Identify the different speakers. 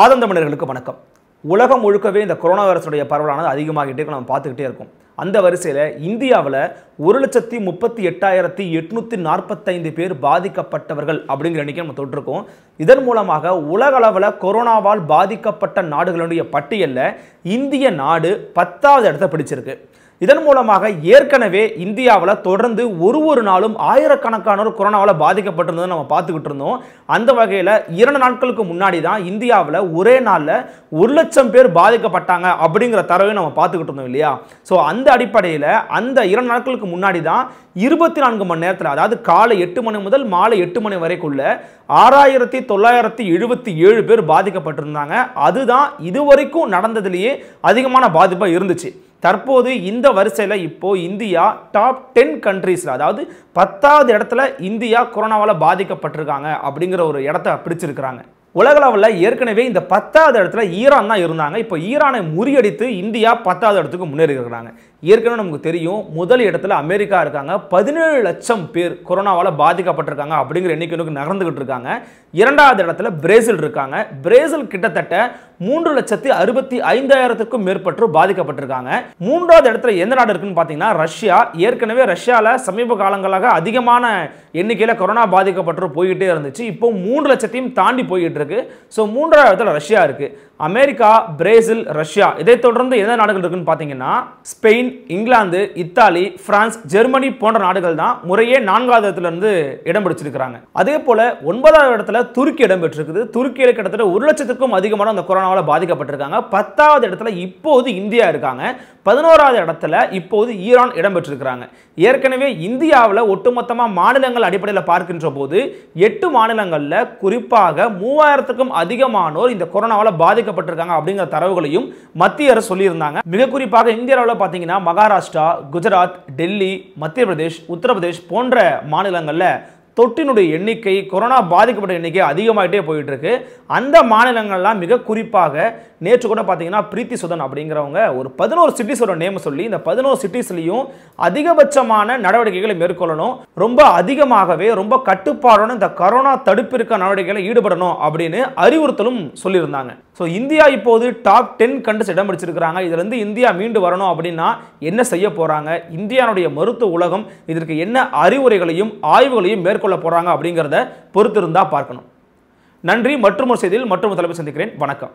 Speaker 1: ஆதந்த மனிதர்களுக்கு வணக்கம் உலகம் முழுக்கவே இந்த கொரோனா வைரஸுடைய பரவலானது அதிகமாகிட்டே நம்ம பார்த்துக்கிட்டே இருக்கும் அந்த வரிசையில் இந்தியாவில் ஒரு லட்சத்தி முப்பத்தி எட்டாயிரத்தி எட்நூற்றி நாற்பத்தைந்து பேர் பாதிக்கப்பட்டவர்கள் அப்படிங்கிற எண்ணிக்கை நம்ம தொட்டிருக்கோம் இதன் மூலமாக உலக அளவில் கொரோனாவால் பாதிக்கப்பட்ட நாடுகளுடைய பட்டியலில் இந்திய நாடு பத்தாவது இடத்த பிடிச்சிருக்கு இதன் மூலமாக ஏற்கனவே இந்தியாவில் தொடர்ந்து ஒரு ஒரு நாளும் ஆயிரக்கணக்கானோர் கொரோனாவால் பாதிக்கப்பட்டிருந்ததை நம்ம பார்த்துக்கிட்டு இருந்தோம் அந்த வகையில் இரண்டு நாட்களுக்கு முன்னாடி தான் இந்தியாவில் ஒரே நாளில் ஒரு லட்சம் பேர் பாதிக்கப்பட்டாங்க அப்படிங்கிற தரவையும் நம்ம பார்த்துக்கிட்டு இருந்தோம் இல்லையா ஸோ அந்த அடிப்படையில் அந்த இரண்டு நாட்களுக்கு முன்னாடி தான் இருபத்தி நான்கு மணி நேரத்தில் அதாவது காலை எட்டு மணி முதல் மாலை எட்டு மணி வரைக்குள்ள ஆறாயிரத்தி தொள்ளாயிரத்தி எழுபத்தி ஏழு பேர் பாதிக்கப்பட்டிருந்தாங்க அதுதான் இதுவரைக்கும் நடந்ததுலேயே அதிகமான பாதிப்பாக இருந்துச்சு தற்போது இந்த வரிசையில் இப்போது இந்தியா டாப் டென் கண்ட்ரீஸில் அதாவது பத்தாவது இடத்துல இந்தியா கொரோனாவால் பாதிக்கப்பட்டிருக்காங்க அப்படிங்கிற ஒரு இடத்த பிடிச்சிருக்கிறாங்க உலகளவில் ஏற்கனவே இந்த பத்தாவது இடத்துல ஈரான் தான் இருந்தாங்க இப்போ ஈரானை முறியடித்து இந்தியா பத்தாவது இடத்துக்கு முன்னேறி இருக்கிறாங்க ஏற்கனவே நமக்கு தெரியும் முதல் இடத்துல அமெரிக்கா இருக்காங்க பதினேழு லட்சம் பேர் கொரோனாவால் பாதிக்கப்பட்டிருக்காங்க அப்படிங்கிற எண்ணிக்கை நகர்ந்துகிட்டு இருக்காங்க இரண்டாவது இடத்துல பிரேசில் இருக்காங்க பிரேசில் கிட்டத்தட்ட மூன்று லட்சத்தி அறுபத்தி ஐந்தாயிரத்துக்கும் மேற்பட்டோர் பாதிக்கப்பட்டிருக்காங்க மூன்றாவது இடத்துல எந்த நாடு இருக்குன்னு பார்த்தீங்கன்னா ரஷ்யா ஏற்கனவே ரஷ்யாவில் சமீப காலங்களாக அதிகமான எண்ணிக்கையில் கொரோனா பாதிக்கப்பட்டோர் போய்கிட்டே இருந்துச்சு இப்போ மூன்று லட்சத்தையும் தாண்டி போய்கிட்டு இருக்கு ஸோ மூன்றாவது இடத்துல ரஷ்யா இருக்குது அமெரிக்கா பிரேசில் ரஷ்யா இதை தொடர்ந்து எந்த நாடுகள் இருக்குன்னு பார்த்தீங்கன்னா Spain Spain England Italy France Germany போன்ற நாடுகள் தான் முறையே நான்காவது இடத்துலேருந்து இடம் பிடிச்சிருக்கிறாங்க அதே போல் ஒன்பதாவது இடத்துல துருக்கி இடம் பெற்றிருக்குது துருக்கியில் கிட்டத்தட்ட ஒரு லட்சத்துக்கும் அதிகமான அந்த கொரோனாவால் பாதிக்கப்பட்டிருக்காங்க பத்தாவது இடத்துல இப்போது இந்தியா இருக்காங்க பதினோராவது இடத்துல இப்போது ஈரான் இடம் பெற்றிருக்கிறாங்க ஏற்கனவே இந்தியாவில் ஒட்டுமொத்தமாக மாநிலங்கள் அடிப்படையில் பார்க்கின்ற போது எட்டு மாநிலங்களில் குறிப்பாக மூவாயிரத்துக்கும் அதிகமானோர் இந்த கொரோனாவால் பாதிக்கப்பட்டிருக்காங்க அப்படிங்கிற தரவுகளையும் மத்திய அரசு சொல்லியிருந்தாங்க மிக குறிப்பாக இந்தியாவில் பார்த்தீங்கன்னா மகாராஷ்டிரா குஜராத் டெல்லி மத்திய பிரதேஷ் உத்தரப்பிரதேஷ் போன்ற மாநிலங்களில் தொட்டினுடைய எண்ணிக்கை கொரோனா பாதிக்கப்பட்ட எண்ணிக்கை அதிகமாகிட்டே போயிட்டு இருக்கு அந்த மாநிலங்கள்லாம் மிக குறிப்பாக நேற்று கூட பார்த்தீங்கன்னா பிரீத்தி சுதன் அப்படிங்கிறவங்க ஒரு பதினோரு சிட்டிஸோட நேம் சொல்லி இந்த பதினோரு சிட்டிஸ்லையும் அதிகபட்சமான நடவடிக்கைகளை மேற்கொள்ளணும் ரொம்ப அதிகமாகவே ரொம்ப கட்டுப்பாடுடன் இந்த கொரோனா தடுப்பிற்க நடவடிக்கைகளை ஈடுபடணும் அப்படின்னு அறிவுறுத்தலும் சொல்லியிருந்தாங்க ஸோ இந்தியா இப்போது டாப் டென் கண்டஸ் இடம் பிடிச்சிருக்கிறாங்க இதுலேருந்து இந்தியா மீண்டு வரணும் அப்படின்னா என்ன செய்ய போகிறாங்க இந்தியாவுடைய மருத்துவ உலகம் இதற்கு என்ன அறிவுரைகளையும் ஆய்வுகளையும் மேற்கொள்ள கொள்ள போகிறாங்க அப்படிங்கிறத பொறுத்திருந்தால் பார்க்கணும் நன்றி மற்றொரு செய்தியில் மற்றொரு தலைப்பு சந்திக்கிறேன் வணக்கம்